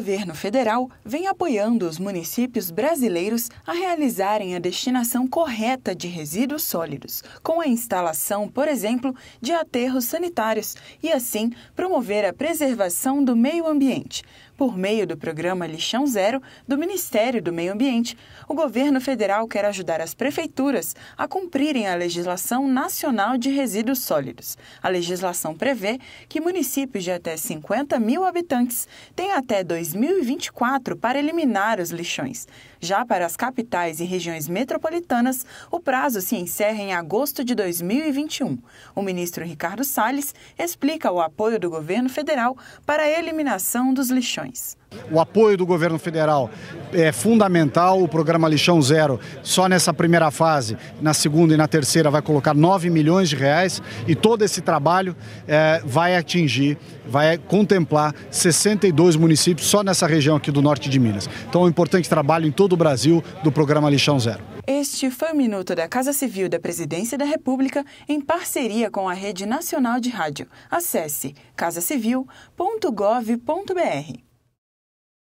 governo federal vem apoiando os municípios brasileiros a realizarem a destinação correta de resíduos sólidos, com a instalação, por exemplo, de aterros sanitários e assim promover a preservação do meio ambiente. Por meio do programa Lixão Zero do Ministério do Meio Ambiente, o governo federal quer ajudar as prefeituras a cumprirem a legislação nacional de resíduos sólidos. A legislação prevê que municípios de até 50 mil habitantes têm até 2024 para eliminar os lixões. Já para as capitais e regiões metropolitanas, o prazo se encerra em agosto de 2021. O ministro Ricardo Salles explica o apoio do governo federal para a eliminação dos lixões. O apoio do governo federal é fundamental. O programa Lixão Zero, só nessa primeira fase, na segunda e na terceira, vai colocar 9 milhões de reais e todo esse trabalho é, vai atingir, vai contemplar 62 municípios só nessa região aqui do norte de Minas. Então, é um importante trabalho em todo o Brasil do programa Lixão Zero. Este foi o Minuto da Casa Civil da Presidência da República em parceria com a Rede Nacional de Rádio. Acesse casacivil.gov.br.